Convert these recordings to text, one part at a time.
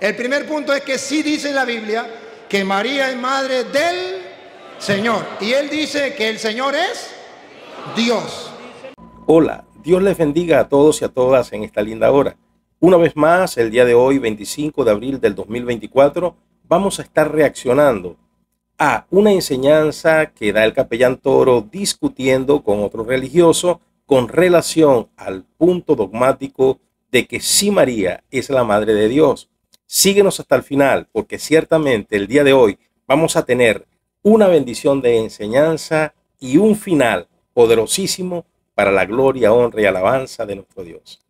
El primer punto es que sí dice la Biblia que María es madre del Señor. Y él dice que el Señor es Dios. Hola, Dios les bendiga a todos y a todas en esta linda hora. Una vez más, el día de hoy, 25 de abril del 2024, vamos a estar reaccionando a una enseñanza que da el capellán Toro discutiendo con otro religioso con relación al punto dogmático de que sí María es la madre de Dios. Síguenos hasta el final porque ciertamente el día de hoy vamos a tener una bendición de enseñanza y un final poderosísimo para la gloria, honra y alabanza de nuestro Dios.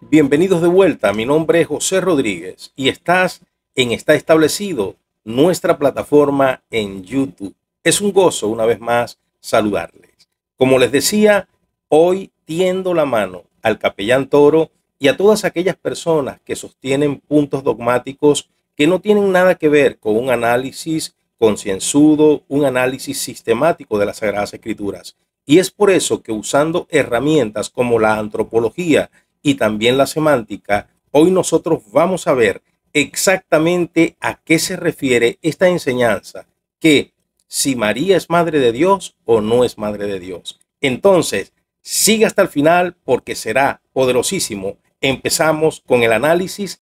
Bienvenidos de vuelta, mi nombre es José Rodríguez y estás en Está establecido nuestra plataforma en YouTube. Es un gozo una vez más saludarles. Como les decía, hoy tiendo la mano al capellán toro y a todas aquellas personas que sostienen puntos dogmáticos que no tienen nada que ver con un análisis concienzudo, un análisis sistemático de las Sagradas Escrituras. Y es por eso que usando herramientas como la antropología y también la semántica, hoy nosotros vamos a ver exactamente a qué se refiere esta enseñanza, que si María es madre de Dios o no es madre de Dios. Entonces, Sigue hasta el final porque será poderosísimo. Empezamos con el análisis.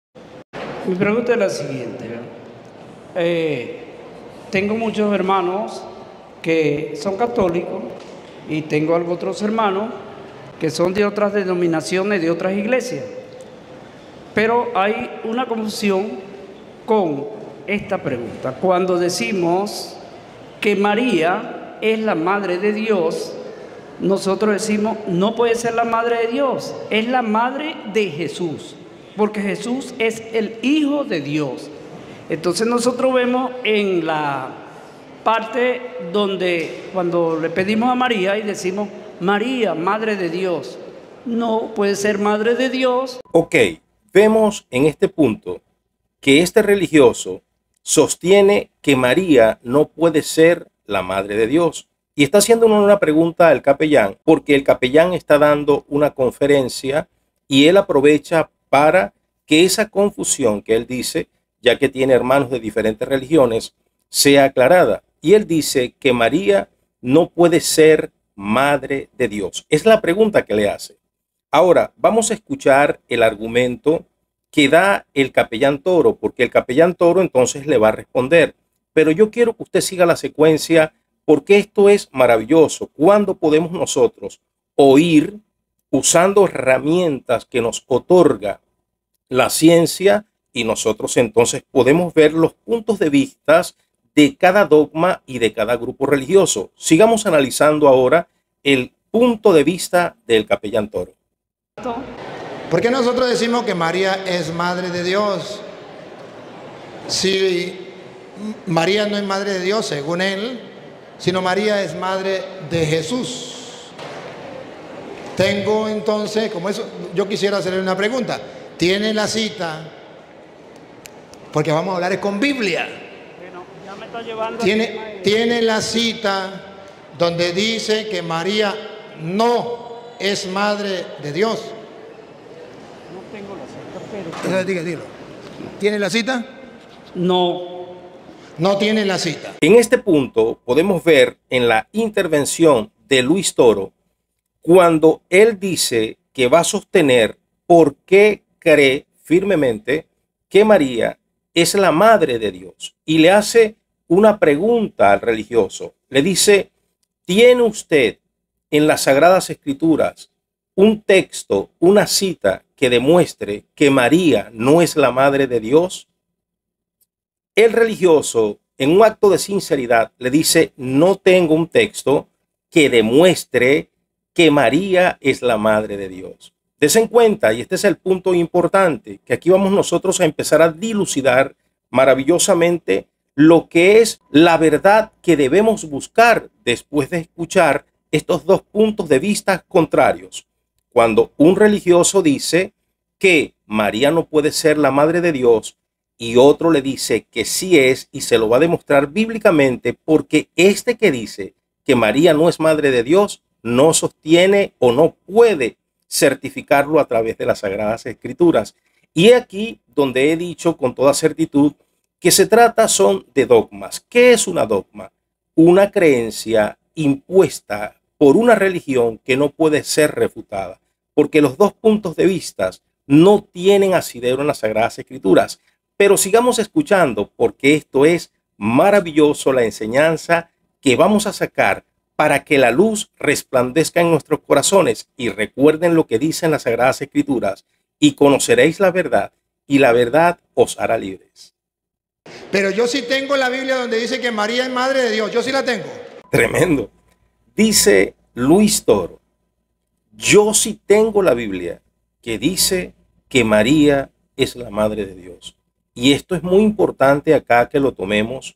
Mi pregunta es la siguiente. Eh, tengo muchos hermanos que son católicos y tengo otros hermanos que son de otras denominaciones, de otras iglesias. Pero hay una confusión con esta pregunta. Cuando decimos que María es la Madre de Dios, nosotros decimos, no puede ser la madre de Dios, es la madre de Jesús, porque Jesús es el Hijo de Dios. Entonces nosotros vemos en la parte donde cuando le pedimos a María y decimos, María, Madre de Dios, no puede ser Madre de Dios. Ok, vemos en este punto que este religioso sostiene que María no puede ser la Madre de Dios y está haciendo una pregunta al capellán, porque el capellán está dando una conferencia y él aprovecha para que esa confusión que él dice, ya que tiene hermanos de diferentes religiones, sea aclarada. Y él dice que María no puede ser madre de Dios. Es la pregunta que le hace. Ahora, vamos a escuchar el argumento que da el capellán toro, porque el capellán toro entonces le va a responder. Pero yo quiero que usted siga la secuencia porque esto es maravilloso. cuando podemos nosotros oír usando herramientas que nos otorga la ciencia y nosotros entonces podemos ver los puntos de vista de cada dogma y de cada grupo religioso? Sigamos analizando ahora el punto de vista del capellán Toro. ¿Por qué nosotros decimos que María es madre de Dios? Si María no es madre de Dios, según él, sino María es madre de Jesús. Tengo entonces, como eso, yo quisiera hacerle una pregunta. ¿Tiene la cita? Porque vamos a hablar con Biblia. ¿Tiene, tiene la cita donde dice que María no es madre de Dios. No tengo la cita, pero. ¿Tiene la cita? No no tiene la cita. En este punto podemos ver en la intervención de Luis Toro cuando él dice que va a sostener por qué cree firmemente que María es la madre de Dios y le hace una pregunta al religioso. Le dice, ¿tiene usted en las Sagradas Escrituras un texto, una cita que demuestre que María no es la madre de Dios? el religioso, en un acto de sinceridad, le dice, no tengo un texto que demuestre que María es la Madre de Dios. en cuenta, y este es el punto importante, que aquí vamos nosotros a empezar a dilucidar maravillosamente lo que es la verdad que debemos buscar después de escuchar estos dos puntos de vista contrarios. Cuando un religioso dice que María no puede ser la Madre de Dios, y otro le dice que sí es y se lo va a demostrar bíblicamente porque este que dice que María no es madre de Dios no sostiene o no puede certificarlo a través de las sagradas escrituras. Y aquí donde he dicho con toda certitud que se trata son de dogmas. ¿Qué es una dogma? Una creencia impuesta por una religión que no puede ser refutada, porque los dos puntos de vista no tienen asidero en las sagradas escrituras. Pero sigamos escuchando porque esto es maravilloso la enseñanza que vamos a sacar para que la luz resplandezca en nuestros corazones y recuerden lo que dicen las Sagradas Escrituras y conoceréis la verdad y la verdad os hará libres. Pero yo sí tengo la Biblia donde dice que María es madre de Dios, yo sí la tengo. Tremendo. Dice Luis Toro, yo sí tengo la Biblia que dice que María es la madre de Dios. Y esto es muy importante acá que lo tomemos,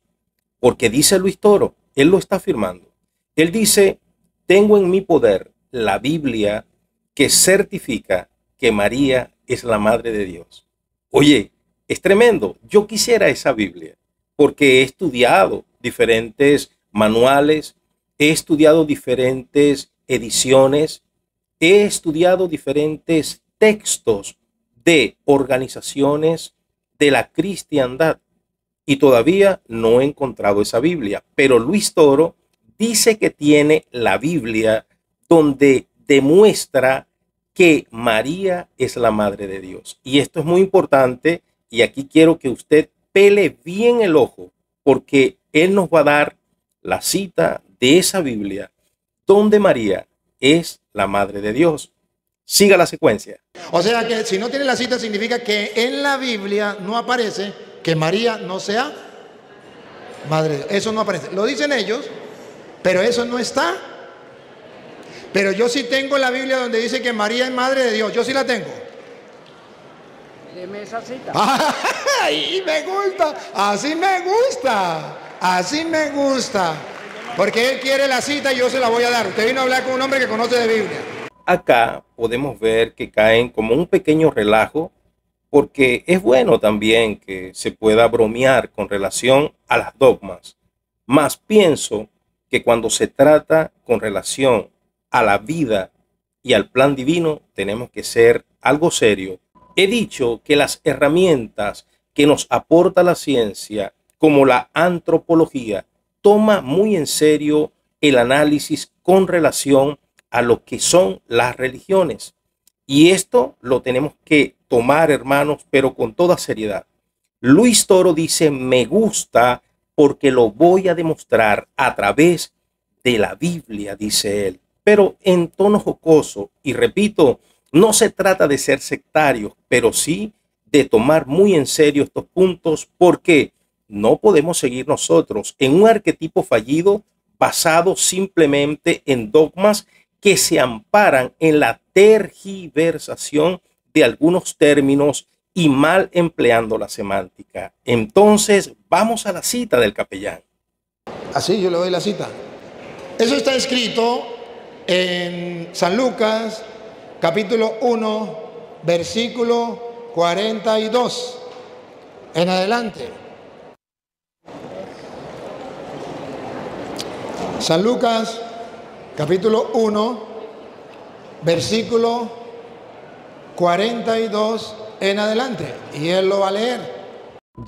porque dice Luis Toro, él lo está afirmando. Él dice, tengo en mi poder la Biblia que certifica que María es la Madre de Dios. Oye, es tremendo. Yo quisiera esa Biblia, porque he estudiado diferentes manuales, he estudiado diferentes ediciones, he estudiado diferentes textos de organizaciones de la cristiandad. Y todavía no he encontrado esa Biblia. Pero Luis Toro dice que tiene la Biblia donde demuestra que María es la Madre de Dios. Y esto es muy importante y aquí quiero que usted pele bien el ojo porque Él nos va a dar la cita de esa Biblia donde María es la Madre de Dios siga la secuencia. O sea que si no tiene la cita significa que en la Biblia no aparece que María no sea madre. Eso no aparece. Lo dicen ellos, pero eso no está. Pero yo sí tengo la Biblia donde dice que María es madre de Dios. Yo sí la tengo. Deme esa cita. ¡Ay, me gusta! Así me gusta. Así me gusta. Porque él quiere la cita y yo se la voy a dar. Usted vino a hablar con un hombre que conoce de Biblia acá podemos ver que caen como un pequeño relajo porque es bueno también que se pueda bromear con relación a las dogmas. Más pienso que cuando se trata con relación a la vida y al plan divino, tenemos que ser algo serio. He dicho que las herramientas que nos aporta la ciencia, como la antropología, toma muy en serio el análisis con relación a a lo que son las religiones. Y esto lo tenemos que tomar, hermanos, pero con toda seriedad. Luis Toro dice, me gusta porque lo voy a demostrar a través de la Biblia, dice él, pero en tono jocoso. Y repito, no se trata de ser sectarios, pero sí de tomar muy en serio estos puntos porque no podemos seguir nosotros en un arquetipo fallido basado simplemente en dogmas que se amparan en la tergiversación de algunos términos y mal empleando la semántica. Entonces, vamos a la cita del capellán. Así yo le doy la cita. Eso está escrito en San Lucas, capítulo 1, versículo 42. En adelante. San Lucas capítulo 1, versículo 42 en adelante. Y él lo va a leer.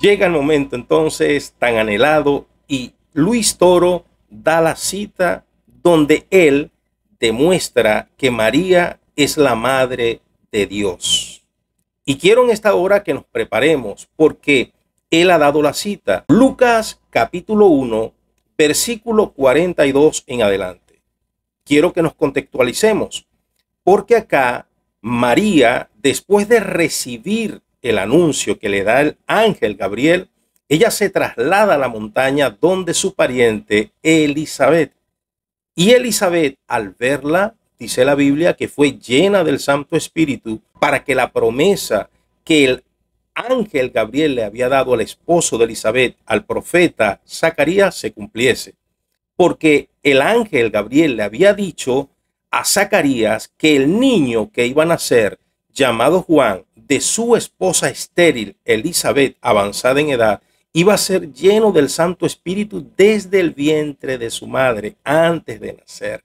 Llega el momento entonces tan anhelado y Luis Toro da la cita donde él demuestra que María es la madre de Dios. Y quiero en esta hora que nos preparemos porque él ha dado la cita. Lucas capítulo 1, versículo 42 en adelante quiero que nos contextualicemos, porque acá María, después de recibir el anuncio que le da el ángel Gabriel, ella se traslada a la montaña donde su pariente Elizabeth. Y Elizabeth, al verla, dice la Biblia, que fue llena del Santo Espíritu para que la promesa que el ángel Gabriel le había dado al esposo de Elizabeth, al profeta Zacarías, se cumpliese porque el ángel Gabriel le había dicho a Zacarías que el niño que iba a nacer, llamado Juan, de su esposa estéril Elizabeth, avanzada en edad, iba a ser lleno del Santo Espíritu desde el vientre de su madre antes de nacer.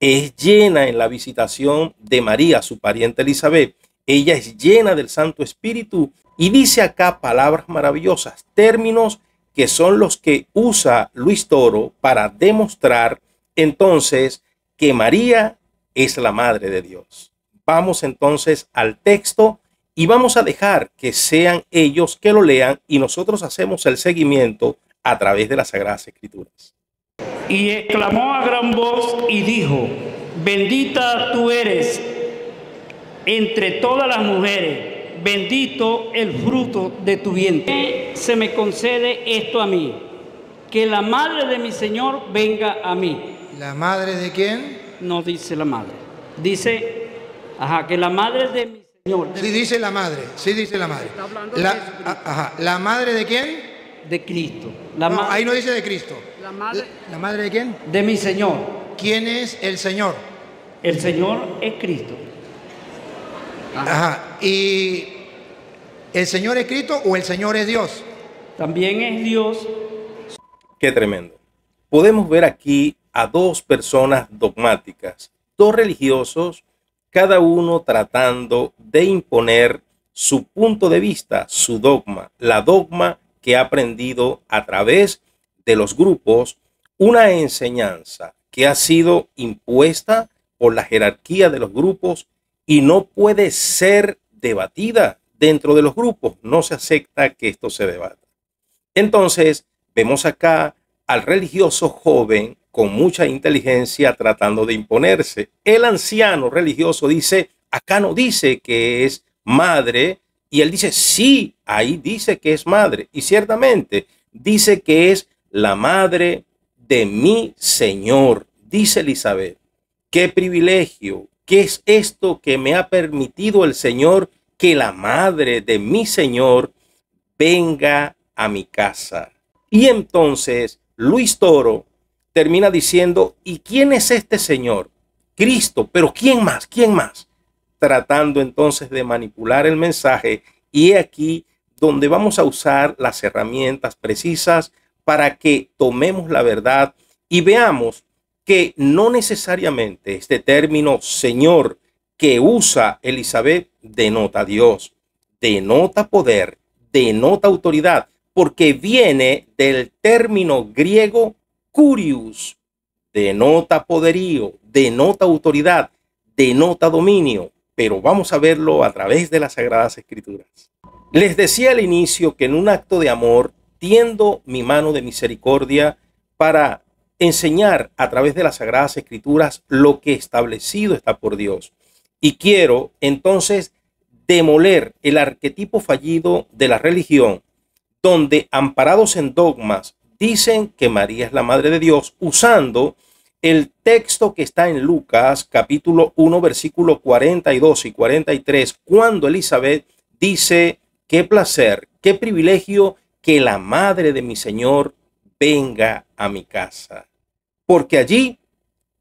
Es llena en la visitación de María, su pariente Elizabeth. Ella es llena del Santo Espíritu y dice acá palabras maravillosas, términos que son los que usa Luis Toro para demostrar entonces que María es la Madre de Dios. Vamos entonces al texto y vamos a dejar que sean ellos que lo lean y nosotros hacemos el seguimiento a través de las Sagradas Escrituras. Y exclamó a gran voz y dijo, bendita tú eres entre todas las mujeres bendito el fruto de tu vientre. Se me concede esto a mí, que la madre de mi Señor venga a mí. ¿La madre de quién? No dice la madre, dice, ajá, que la madre de mi Señor. Sí dice la madre, sí dice la madre. La, ajá, ¿la madre de quién? De Cristo. La ahí no dice de Cristo. La madre, de quién? De mi Señor. ¿Quién es el Señor? El Señor es Cristo. Ajá. Y ¿El Señor es Cristo o el Señor es Dios? También es Dios. Qué tremendo. Podemos ver aquí a dos personas dogmáticas, dos religiosos, cada uno tratando de imponer su punto de vista, su dogma, la dogma que ha aprendido a través de los grupos, una enseñanza que ha sido impuesta por la jerarquía de los grupos y no puede ser debatida dentro de los grupos no se acepta que esto se debata. Entonces, vemos acá al religioso joven con mucha inteligencia tratando de imponerse. El anciano religioso dice, acá no dice que es madre, y él dice, sí, ahí dice que es madre, y ciertamente dice que es la madre de mi Señor, dice Elizabeth. Qué privilegio, qué es esto que me ha permitido el Señor que la madre de mi Señor venga a mi casa. Y entonces Luis Toro termina diciendo, ¿y quién es este Señor? Cristo, pero ¿quién más? ¿Quién más? Tratando entonces de manipular el mensaje y aquí donde vamos a usar las herramientas precisas para que tomemos la verdad y veamos que no necesariamente este término Señor que usa Elizabeth denota Dios, denota poder, denota autoridad, porque viene del término griego curius, denota poderío, denota autoridad, denota dominio, pero vamos a verlo a través de las Sagradas Escrituras. Les decía al inicio que en un acto de amor tiendo mi mano de misericordia para enseñar a través de las Sagradas Escrituras lo que establecido está por Dios. Y quiero entonces demoler el arquetipo fallido de la religión, donde amparados en dogmas dicen que María es la Madre de Dios, usando el texto que está en Lucas capítulo 1 versículo 42 y 43, cuando Elizabeth dice, qué placer, qué privilegio que la Madre de mi Señor venga a mi casa. Porque allí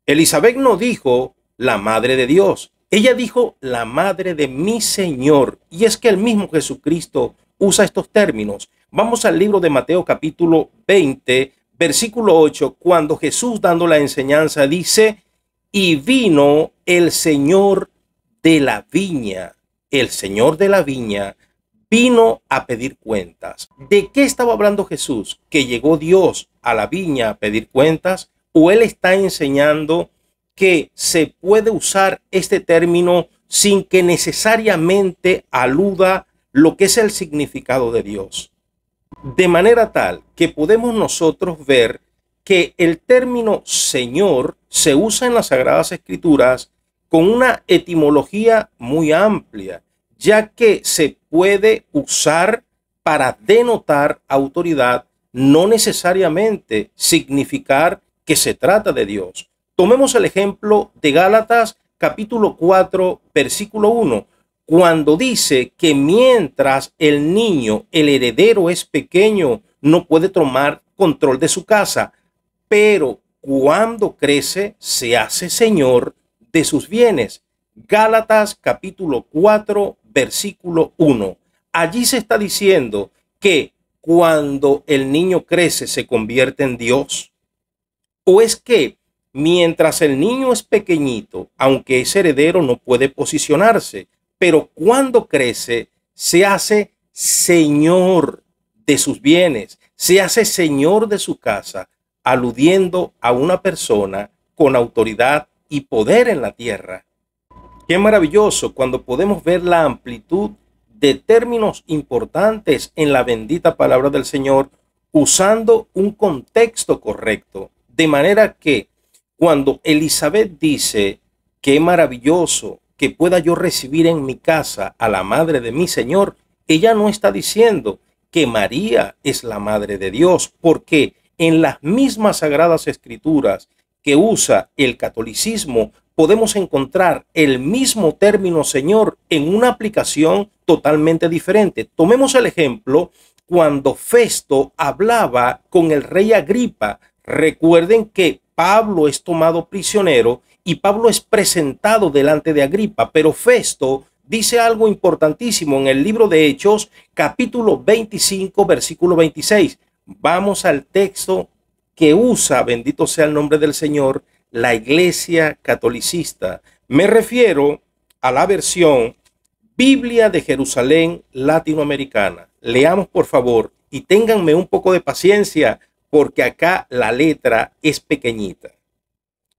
Elizabeth no dijo la Madre de Dios, ella dijo la madre de mi Señor. Y es que el mismo Jesucristo usa estos términos. Vamos al libro de Mateo capítulo 20, versículo 8, cuando Jesús dando la enseñanza dice, y vino el Señor de la viña, el Señor de la viña vino a pedir cuentas. ¿De qué estaba hablando Jesús? ¿Que llegó Dios a la viña a pedir cuentas? ¿O él está enseñando que se puede usar este término sin que necesariamente aluda lo que es el significado de Dios. De manera tal que podemos nosotros ver que el término Señor se usa en las Sagradas Escrituras con una etimología muy amplia, ya que se puede usar para denotar autoridad, no necesariamente significar que se trata de Dios. Tomemos el ejemplo de Gálatas capítulo 4, versículo 1, cuando dice que mientras el niño, el heredero es pequeño, no puede tomar control de su casa, pero cuando crece se hace señor de sus bienes. Gálatas capítulo 4, versículo 1. Allí se está diciendo que cuando el niño crece se convierte en Dios. ¿O es que Mientras el niño es pequeñito, aunque es heredero, no puede posicionarse, pero cuando crece, se hace señor de sus bienes, se hace señor de su casa, aludiendo a una persona con autoridad y poder en la tierra. Qué maravilloso cuando podemos ver la amplitud de términos importantes en la bendita palabra del Señor usando un contexto correcto, de manera que cuando Elizabeth dice, qué maravilloso que pueda yo recibir en mi casa a la madre de mi Señor, ella no está diciendo que María es la madre de Dios, porque en las mismas sagradas escrituras que usa el catolicismo podemos encontrar el mismo término Señor en una aplicación totalmente diferente. Tomemos el ejemplo cuando Festo hablaba con el rey Agripa. Recuerden que Pablo es tomado prisionero y Pablo es presentado delante de Agripa, pero Festo dice algo importantísimo en el libro de Hechos, capítulo 25, versículo 26. Vamos al texto que usa, bendito sea el nombre del Señor, la iglesia catolicista. Me refiero a la versión Biblia de Jerusalén Latinoamericana. Leamos por favor y ténganme un poco de paciencia porque acá la letra es pequeñita.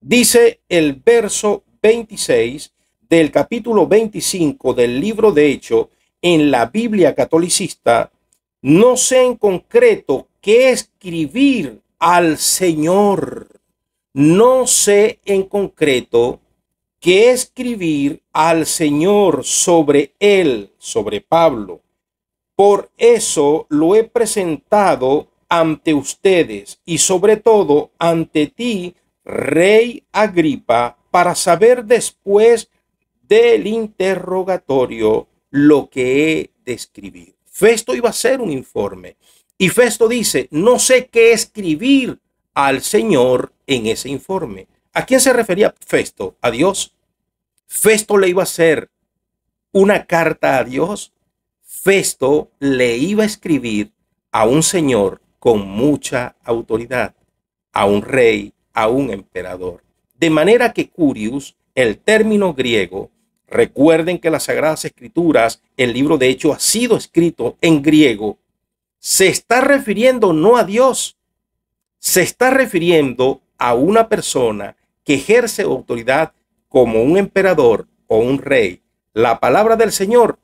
Dice el verso 26 del capítulo 25 del libro de Hecho en la Biblia catolicista, no sé en concreto qué escribir al Señor. No sé en concreto qué escribir al Señor sobre él, sobre Pablo. Por eso lo he presentado ante ustedes y sobre todo ante ti, rey Agripa, para saber después del interrogatorio lo que he de escribir. Festo iba a hacer un informe y Festo dice, no sé qué escribir al Señor en ese informe. ¿A quién se refería Festo? ¿A Dios? Festo le iba a hacer una carta a Dios. Festo le iba a escribir a un señor con mucha autoridad, a un rey, a un emperador. De manera que curius, el término griego, recuerden que las Sagradas Escrituras, el libro de hecho ha sido escrito en griego, se está refiriendo no a Dios, se está refiriendo a una persona que ejerce autoridad como un emperador o un rey. La palabra del Señor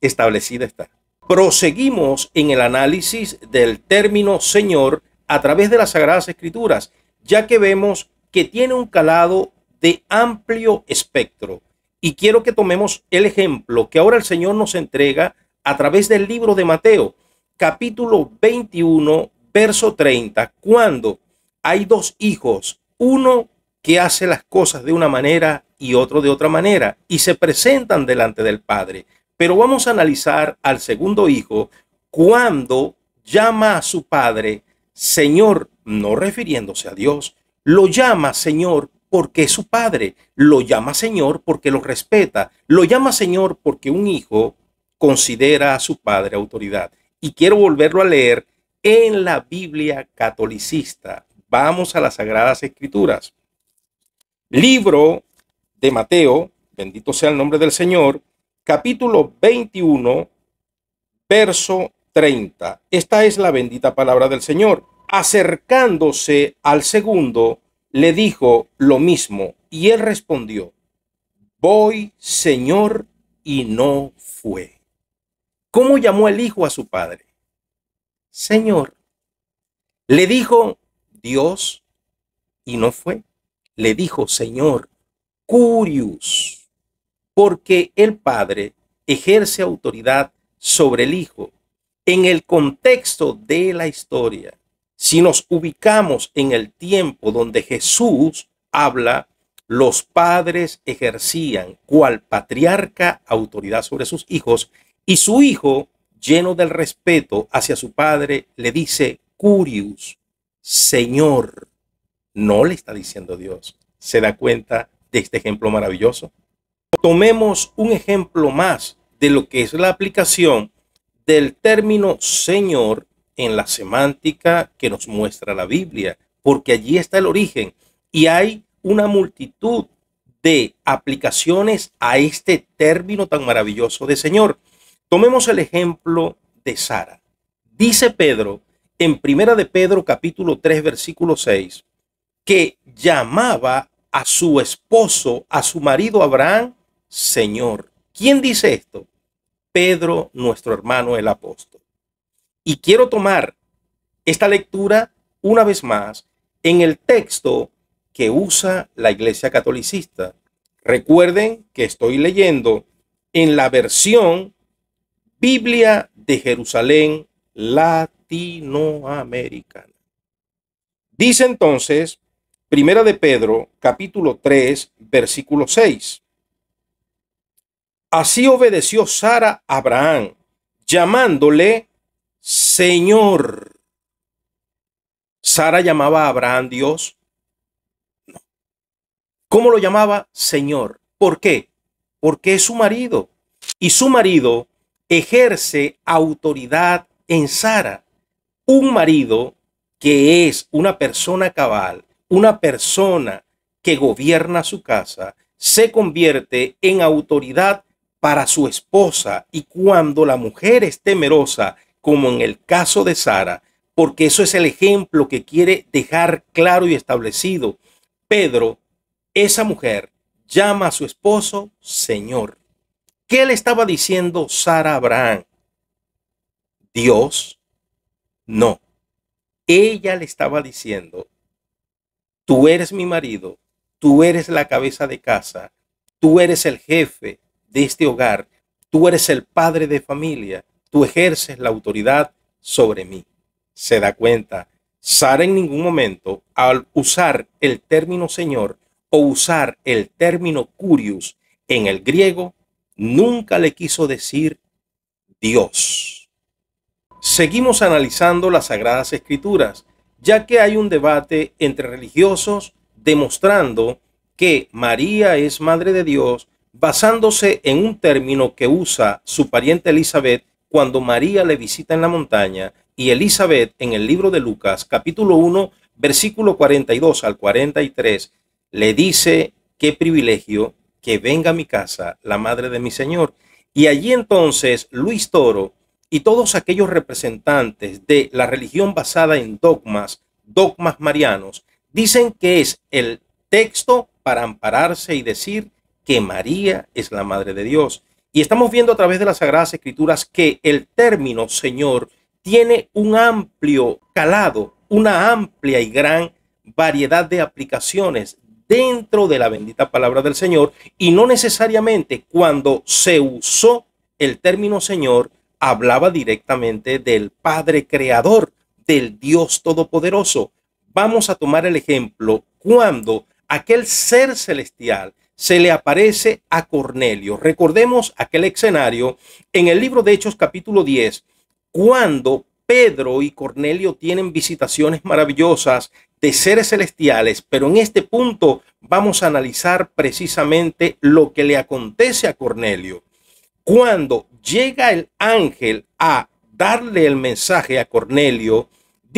establecida está. Proseguimos en el análisis del término Señor a través de las Sagradas Escrituras, ya que vemos que tiene un calado de amplio espectro. Y quiero que tomemos el ejemplo que ahora el Señor nos entrega a través del libro de Mateo, capítulo 21, verso 30, cuando hay dos hijos, uno que hace las cosas de una manera y otro de otra manera, y se presentan delante del Padre. Pero vamos a analizar al segundo hijo cuando llama a su padre Señor, no refiriéndose a Dios, lo llama Señor porque es su padre, lo llama Señor porque lo respeta, lo llama Señor porque un hijo considera a su padre autoridad. Y quiero volverlo a leer en la Biblia catolicista. Vamos a las Sagradas Escrituras. Libro de Mateo, bendito sea el nombre del Señor, capítulo 21, verso 30. Esta es la bendita palabra del Señor. Acercándose al segundo, le dijo lo mismo, y él respondió, voy, Señor, y no fue. ¿Cómo llamó el hijo a su padre? Señor. Le dijo Dios y no fue. Le dijo Señor, Curius porque el Padre ejerce autoridad sobre el Hijo. En el contexto de la historia, si nos ubicamos en el tiempo donde Jesús habla, los padres ejercían cual patriarca autoridad sobre sus hijos y su hijo, lleno del respeto hacia su padre, le dice, Curius, Señor, no le está diciendo Dios. ¿Se da cuenta de este ejemplo maravilloso? Tomemos un ejemplo más de lo que es la aplicación del término Señor en la semántica que nos muestra la Biblia, porque allí está el origen y hay una multitud de aplicaciones a este término tan maravilloso de Señor. Tomemos el ejemplo de Sara. Dice Pedro en Primera de Pedro capítulo 3 versículo 6 que llamaba a su esposo, a su marido Abraham, Señor. ¿Quién dice esto? Pedro, nuestro hermano el apóstol. Y quiero tomar esta lectura una vez más en el texto que usa la Iglesia Catolicista. Recuerden que estoy leyendo en la versión Biblia de Jerusalén latinoamericana. Dice entonces, Primera de Pedro, capítulo 3, versículo 6. Así obedeció Sara a Abraham, llamándole Señor. Sara llamaba a Abraham Dios. ¿Cómo lo llamaba? Señor. ¿Por qué? Porque es su marido. Y su marido ejerce autoridad en Sara. Un marido que es una persona cabal, una persona que gobierna su casa, se convierte en autoridad para su esposa y cuando la mujer es temerosa, como en el caso de Sara, porque eso es el ejemplo que quiere dejar claro y establecido. Pedro, esa mujer, llama a su esposo Señor. ¿Qué le estaba diciendo Sara a Abraham? Dios, no. Ella le estaba diciendo, tú eres mi marido, tú eres la cabeza de casa, tú eres el jefe, de este hogar. Tú eres el padre de familia. Tú ejerces la autoridad sobre mí. Se da cuenta. Sara en ningún momento, al usar el término Señor o usar el término curius en el griego, nunca le quiso decir Dios. Seguimos analizando las Sagradas Escrituras, ya que hay un debate entre religiosos demostrando que María es Madre de Dios basándose en un término que usa su pariente Elizabeth cuando María le visita en la montaña y Elizabeth en el libro de Lucas capítulo 1 versículo 42 al 43 le dice qué privilegio que venga a mi casa la madre de mi Señor. Y allí entonces Luis Toro y todos aquellos representantes de la religión basada en dogmas, dogmas marianos, dicen que es el texto para ampararse y decir que María es la Madre de Dios. Y estamos viendo a través de las Sagradas Escrituras que el término Señor tiene un amplio calado, una amplia y gran variedad de aplicaciones dentro de la bendita palabra del Señor y no necesariamente cuando se usó el término Señor hablaba directamente del Padre Creador, del Dios Todopoderoso. Vamos a tomar el ejemplo cuando aquel ser celestial se le aparece a Cornelio. Recordemos aquel escenario en el libro de Hechos capítulo 10, cuando Pedro y Cornelio tienen visitaciones maravillosas de seres celestiales, pero en este punto vamos a analizar precisamente lo que le acontece a Cornelio. Cuando llega el ángel a darle el mensaje a Cornelio,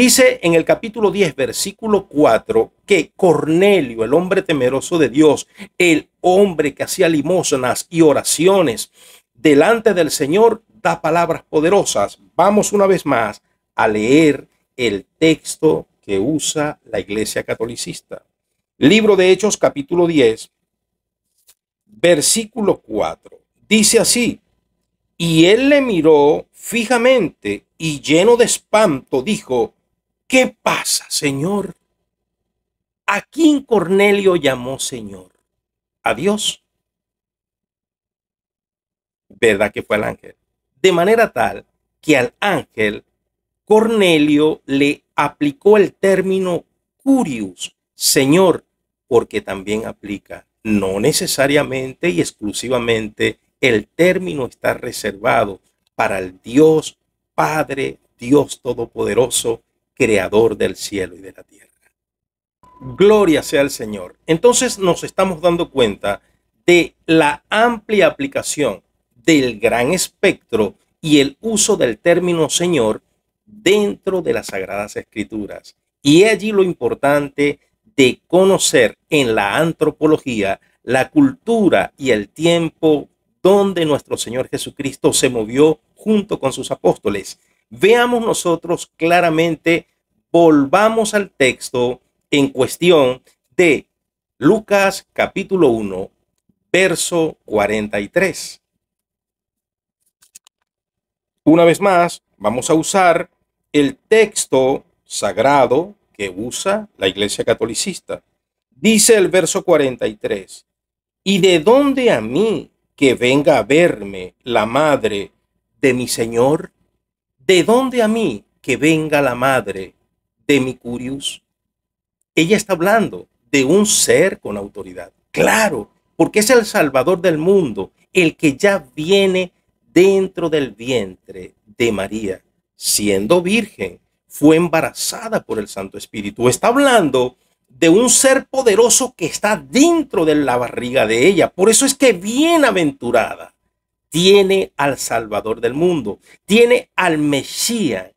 Dice en el capítulo 10, versículo 4, que Cornelio, el hombre temeroso de Dios, el hombre que hacía limosnas y oraciones delante del Señor, da palabras poderosas. Vamos una vez más a leer el texto que usa la Iglesia Catolicista. Libro de Hechos, capítulo 10, versículo 4. Dice así, y él le miró fijamente y lleno de espanto dijo, ¿Qué pasa, Señor? ¿A quién Cornelio llamó Señor? ¿A Dios? ¿Verdad que fue al ángel? De manera tal que al ángel Cornelio le aplicó el término curius, Señor, porque también aplica no necesariamente y exclusivamente el término está reservado para el Dios Padre, Dios Todopoderoso, creador del cielo y de la tierra. Gloria sea al Señor. Entonces nos estamos dando cuenta de la amplia aplicación del gran espectro y el uso del término Señor dentro de las Sagradas Escrituras. Y allí lo importante de conocer en la antropología la cultura y el tiempo donde nuestro Señor Jesucristo se movió junto con sus apóstoles veamos nosotros claramente, volvamos al texto en cuestión de Lucas capítulo 1, verso 43. Una vez más, vamos a usar el texto sagrado que usa la Iglesia Catolicista. Dice el verso 43, ¿y de dónde a mí que venga a verme la madre de mi Señor? ¿de dónde a mí que venga la madre de mi Curius? Ella está hablando de un ser con autoridad. Claro, porque es el Salvador del mundo, el que ya viene dentro del vientre de María, siendo virgen, fue embarazada por el Santo Espíritu. Está hablando de un ser poderoso que está dentro de la barriga de ella. Por eso es que bienaventurada tiene al Salvador del mundo, tiene al Mesías.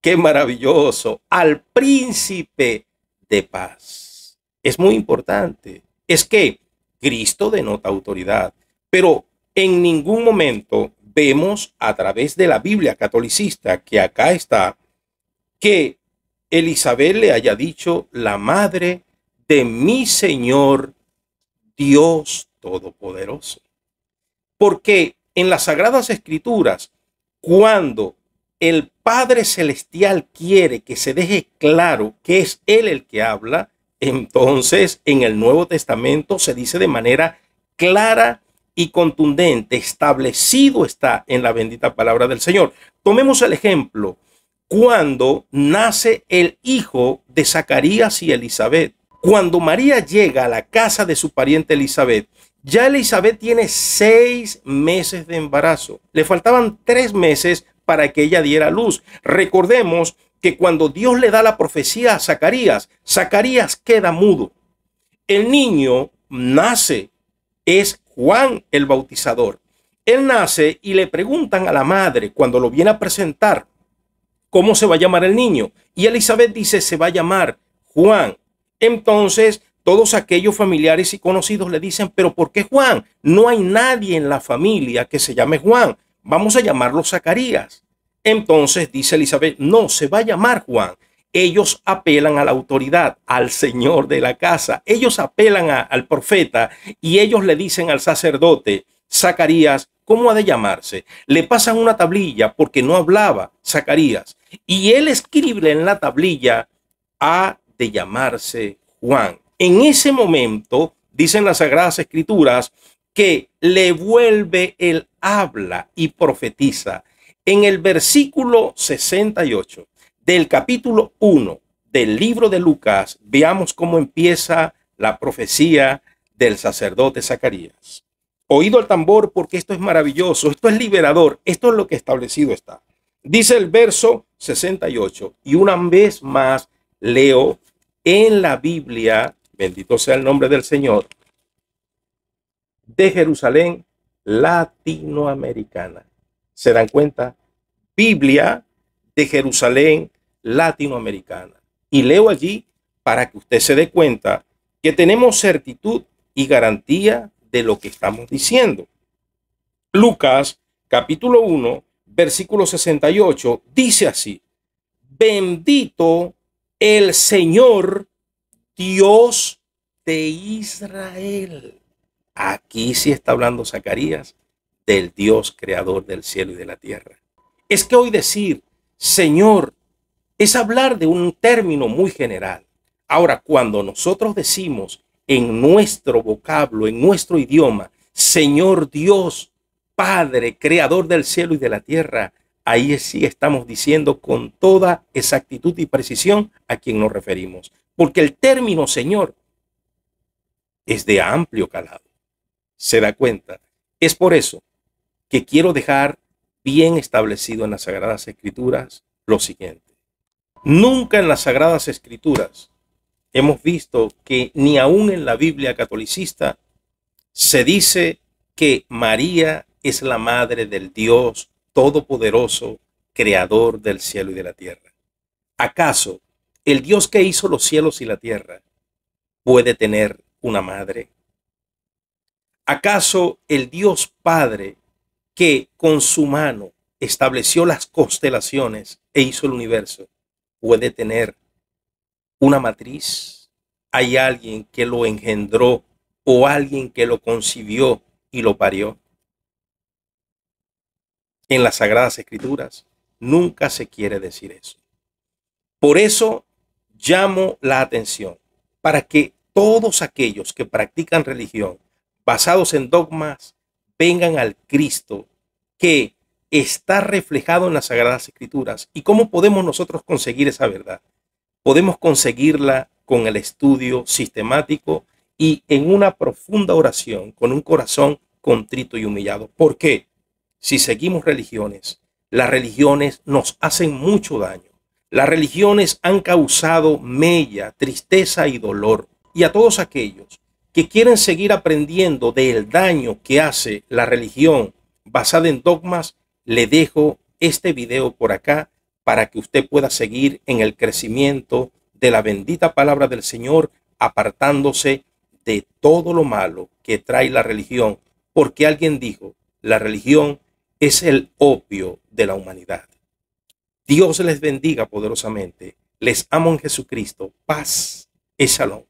Qué maravilloso, al príncipe de paz. Es muy importante. Es que Cristo denota autoridad, pero en ningún momento vemos a través de la Biblia catolicista que acá está que Elizabeth le haya dicho la madre de mi Señor Dios Todopoderoso. Porque en las Sagradas Escrituras, cuando el Padre Celestial quiere que se deje claro que es Él el que habla, entonces en el Nuevo Testamento se dice de manera clara y contundente, establecido está en la bendita palabra del Señor. Tomemos el ejemplo, cuando nace el hijo de Zacarías y Elizabeth, cuando María llega a la casa de su pariente Elizabeth ya Elizabeth tiene seis meses de embarazo. Le faltaban tres meses para que ella diera luz. Recordemos que cuando Dios le da la profecía a Zacarías, Zacarías queda mudo. El niño nace, es Juan el Bautizador. Él nace y le preguntan a la madre cuando lo viene a presentar cómo se va a llamar el niño. Y Elizabeth dice, se va a llamar Juan. Entonces todos aquellos familiares y conocidos le dicen, pero ¿por qué Juan? No hay nadie en la familia que se llame Juan. Vamos a llamarlo Zacarías. Entonces dice Elizabeth, no, se va a llamar Juan. Ellos apelan a la autoridad, al señor de la casa. Ellos apelan al profeta y ellos le dicen al sacerdote, Zacarías, ¿cómo ha de llamarse? Le pasan una tablilla porque no hablaba Zacarías. Y él escribe en la tablilla, ha de llamarse Juan. En ese momento, dicen las Sagradas Escrituras, que le vuelve el habla y profetiza. En el versículo 68 del capítulo 1 del libro de Lucas, veamos cómo empieza la profecía del sacerdote Zacarías. Oído al tambor porque esto es maravilloso, esto es liberador, esto es lo que establecido está. Dice el verso 68 y una vez más leo en la Biblia bendito sea el nombre del Señor, de Jerusalén latinoamericana. ¿Se dan cuenta? Biblia de Jerusalén latinoamericana. Y leo allí para que usted se dé cuenta que tenemos certitud y garantía de lo que estamos diciendo. Lucas capítulo 1, versículo 68 dice así, bendito el Señor Dios de Israel. Aquí sí está hablando Zacarías del Dios creador del cielo y de la tierra. Es que hoy decir Señor es hablar de un término muy general. Ahora, cuando nosotros decimos en nuestro vocablo, en nuestro idioma, Señor Dios, Padre, Creador del cielo y de la tierra, ahí sí estamos diciendo con toda exactitud y precisión a quien nos referimos porque el término Señor es de amplio calado. ¿Se da cuenta? Es por eso que quiero dejar bien establecido en las Sagradas Escrituras lo siguiente. Nunca en las Sagradas Escrituras hemos visto que ni aún en la Biblia catolicista se dice que María es la madre del Dios Todopoderoso, Creador del cielo y de la tierra. ¿Acaso el Dios que hizo los cielos y la tierra puede tener una madre? ¿Acaso el Dios Padre que con su mano estableció las constelaciones e hizo el universo puede tener una matriz? ¿Hay alguien que lo engendró o alguien que lo concibió y lo parió? En las Sagradas Escrituras nunca se quiere decir eso. Por eso llamo la atención para que todos aquellos que practican religión basados en dogmas vengan al Cristo que está reflejado en las Sagradas Escrituras. ¿Y cómo podemos nosotros conseguir esa verdad? Podemos conseguirla con el estudio sistemático y en una profunda oración, con un corazón contrito y humillado. ¿Por qué? Si seguimos religiones, las religiones nos hacen mucho daño. Las religiones han causado mella, tristeza y dolor. Y a todos aquellos que quieren seguir aprendiendo del daño que hace la religión basada en dogmas, le dejo este video por acá para que usted pueda seguir en el crecimiento de la bendita palabra del Señor, apartándose de todo lo malo que trae la religión, porque alguien dijo, la religión es el opio de la humanidad. Dios les bendiga poderosamente. Les amo en Jesucristo. Paz y shalom.